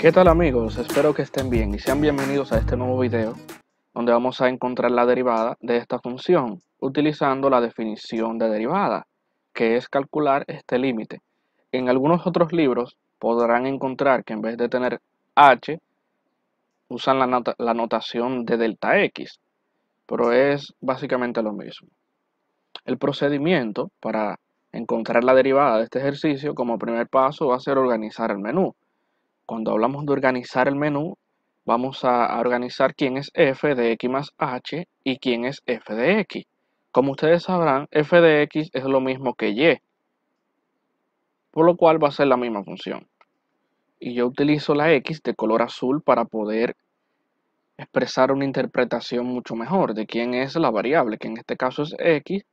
¿Qué tal amigos? Espero que estén bien y sean bienvenidos a este nuevo video donde vamos a encontrar la derivada de esta función utilizando la definición de derivada, que es calcular este límite. En algunos otros libros podrán encontrar que en vez de tener h, usan la, notación de delta x, pero es básicamente lo mismo. El procedimiento para encontrar la derivada de este ejercicio como primer paso va a ser organizar el menú cuando hablamos de organizar el menú, vamos a organizar quién es f de x más h y quién es f de x. Como ustedes sabrán, f de x es lo mismo que y, por lo cual va a ser la misma función. Y yo utilizo la x de color azul para poder expresar una interpretación mucho mejor de quién es la variable, que en este caso es x,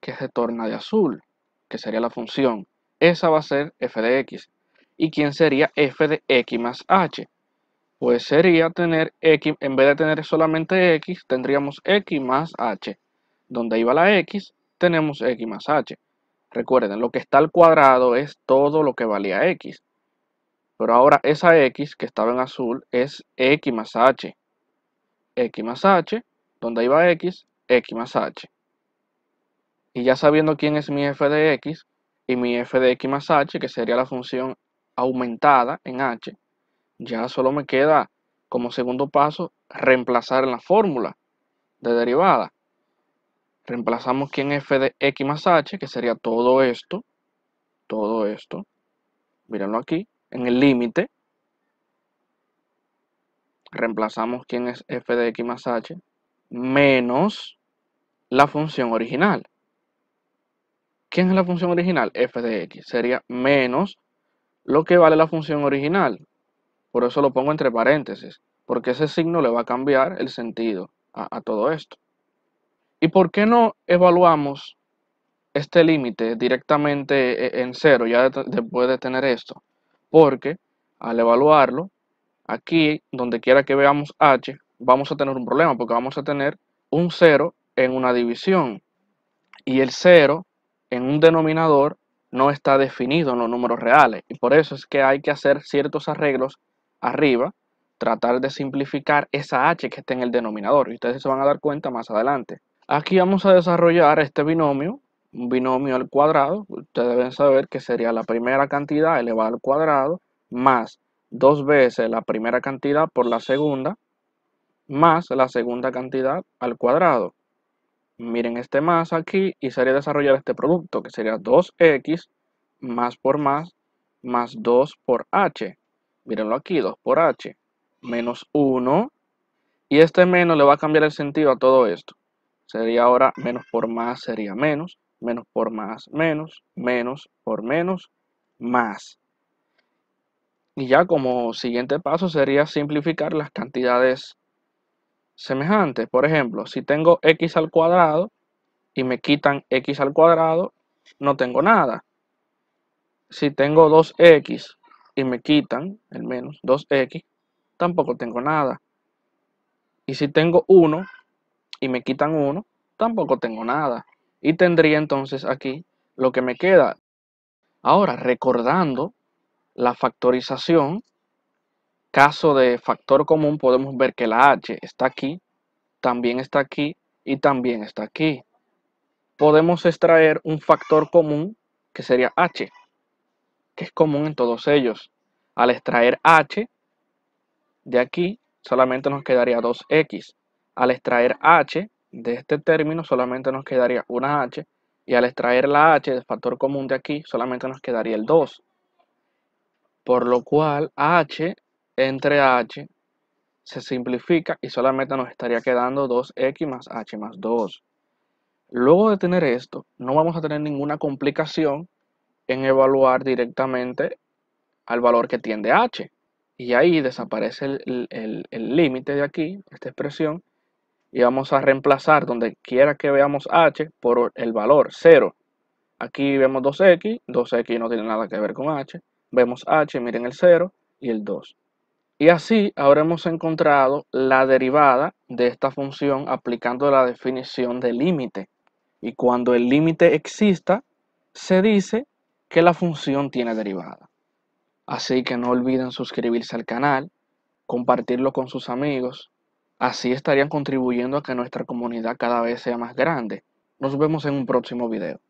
que se torna de azul, que sería la función. Esa va a ser f de x. ¿Y quién sería f de x más h? Pues sería tener x, en vez de tener solamente x, tendríamos x más h. Donde iba la x, tenemos x más h. Recuerden, lo que está al cuadrado es todo lo que valía x. Pero ahora esa x que estaba en azul es x más h. x más h, donde iba x, x más h. Y ya sabiendo quién es mi f de x y mi f de x más h, que sería la función aumentada en H, ya solo me queda como segundo paso reemplazar en la fórmula de derivada. Reemplazamos quién es f de x más h, que sería todo esto, todo esto, mírenlo aquí, en el límite. Reemplazamos quién es f de x más h, menos la función original. ¿Quién es la función original? f de x. Sería menos lo que vale la función original. Por eso lo pongo entre paréntesis, porque ese signo le va a cambiar el sentido a, todo esto. ¿Y por qué no evaluamos este límite directamente e, en cero, ya después de tener esto? Porque al evaluarlo, aquí, donde quiera que veamos h, vamos a tener un problema, porque vamos a tener un cero en una división y el cero en un denominador no está definido en los números reales. Y por eso es que hay que hacer ciertos arreglos arriba, tratar de simplificar esa h que está en el denominador. Y ustedes se van a dar cuenta más adelante. Aquí vamos a desarrollar este binomio, un binomio al cuadrado. Ustedes deben saber que sería la primera cantidad elevada al cuadrado más dos veces la primera cantidad por la segunda más la segunda cantidad al cuadrado miren este más aquí y sería desarrollar este producto, que sería 2x más por más más 2 por h. Mírenlo aquí, 2 por h, menos 1. Y este menos le va a cambiar el sentido a todo esto. Sería ahora menos por más sería menos, menos por más menos, menos por menos, más. Y ya como siguiente paso sería simplificar las cantidades Semejante, Por ejemplo, si tengo x al cuadrado y me quitan x al cuadrado, no tengo nada. Si tengo 2x y me quitan el menos 2x, tampoco tengo nada. Y si tengo 1 y me quitan 1, tampoco tengo nada. Y tendría entonces aquí lo que me queda. Ahora, recordando la factorización, caso de factor común podemos ver que la H está aquí, también está aquí y también está aquí. Podemos extraer un factor común que sería H, que es común en todos ellos. Al extraer H de aquí solamente nos quedaría 2X. Al extraer H de este término solamente nos quedaría una H y al extraer la h del factor común de aquí solamente nos quedaría el 2. Por lo cual h entre h se simplifica y solamente nos estaría quedando 2x más h más 2. Luego de tener esto, no vamos a tener ninguna complicación en evaluar directamente al valor que tiende h. Y ahí desaparece el límite de aquí, esta expresión, y vamos a reemplazar donde quiera que veamos h por el valor 0. Aquí vemos 2x, 2x no tiene nada que ver con h, vemos h, miren el 0 y el 2. Y así habremos encontrado la derivada de esta función aplicando la definición de límite. Y cuando el límite exista, se dice que la función tiene derivada. Así que no olviden suscribirse al canal, compartirlo con sus amigos. Así estarían contribuyendo a que nuestra comunidad cada vez sea más grande. Nos vemos en un próximo video.